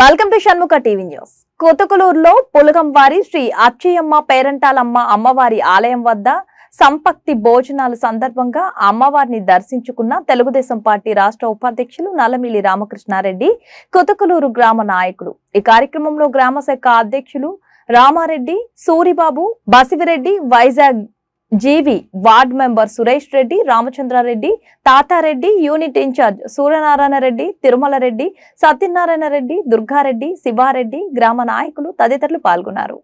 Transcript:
welcome to Shanmukha TV news కొత్తకలూరులో పులగంవారి శ్రీ అచ్చయ్యమ్మ పేరంటాలమ్మ అమ్మవారి ఆలయం వద్ద సంపక్తి భోజనాల సందర్భంగా అమ్మవారిని దర్శించుకున్న తెలుగుదేశం పార్టీ రాష్ట్ర ఉపాధ్యక్షులు నల్లమిల్లి రామకృష్ణారెడ్డి కొత్తకలూరు గ్రామ నాయకులు ఈ కార్యక్రమంలో గ్రామ శాఖ అధ్యక్షులు Ramareddy Suribabu Basivireddy Vizag GV ward member Suresh Reddy Ramachandrareddy Tatareddy unit incharge Suryanarayana Reddy Tirumala Reddy Satyanarayana Reddy Durgareddy Sivareddy గ్రామ నాయకులు తదితరులు పాల్గొన్నారు